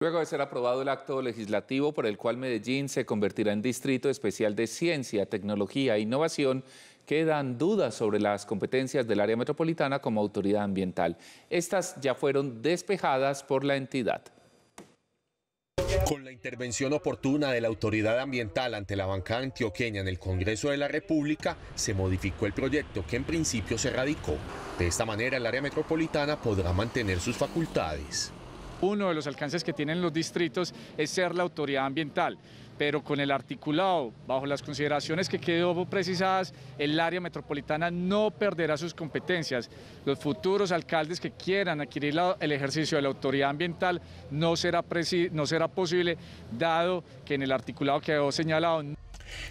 Luego de ser aprobado el acto legislativo por el cual Medellín se convertirá en Distrito Especial de Ciencia, Tecnología e Innovación, quedan dudas sobre las competencias del área metropolitana como autoridad ambiental. Estas ya fueron despejadas por la entidad. Con la intervención oportuna de la autoridad ambiental ante la banca antioqueña en el Congreso de la República, se modificó el proyecto que en principio se radicó. De esta manera el área metropolitana podrá mantener sus facultades. Uno de los alcances que tienen los distritos es ser la autoridad ambiental pero con el articulado, bajo las consideraciones que quedó precisadas, el área metropolitana no perderá sus competencias. Los futuros alcaldes que quieran adquirir el ejercicio de la autoridad ambiental no será, no será posible, dado que en el articulado que quedó señalado...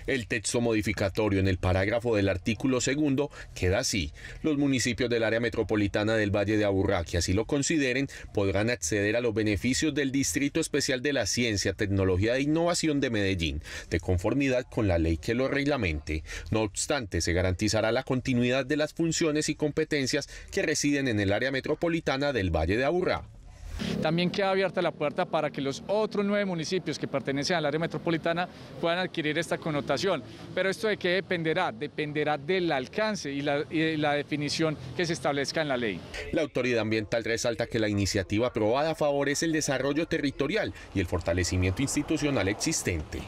El texto modificatorio en el parágrafo del artículo segundo queda así. Los municipios del área metropolitana del Valle de Aburrá que así lo consideren podrán acceder a los beneficios del Distrito Especial de la Ciencia, Tecnología e Innovación de Medellín, de conformidad con la ley que lo reglamente. No obstante, se garantizará la continuidad de las funciones y competencias que residen en el área metropolitana del Valle de Aburrá. También queda abierta la puerta para que los otros nueve municipios que pertenecen al área metropolitana puedan adquirir esta connotación. Pero esto de qué dependerá? Dependerá del alcance y la, definición que se establezca en la ley. La autoridad ambiental resalta que la iniciativa aprobada favorece el desarrollo territorial y el fortalecimiento institucional existente.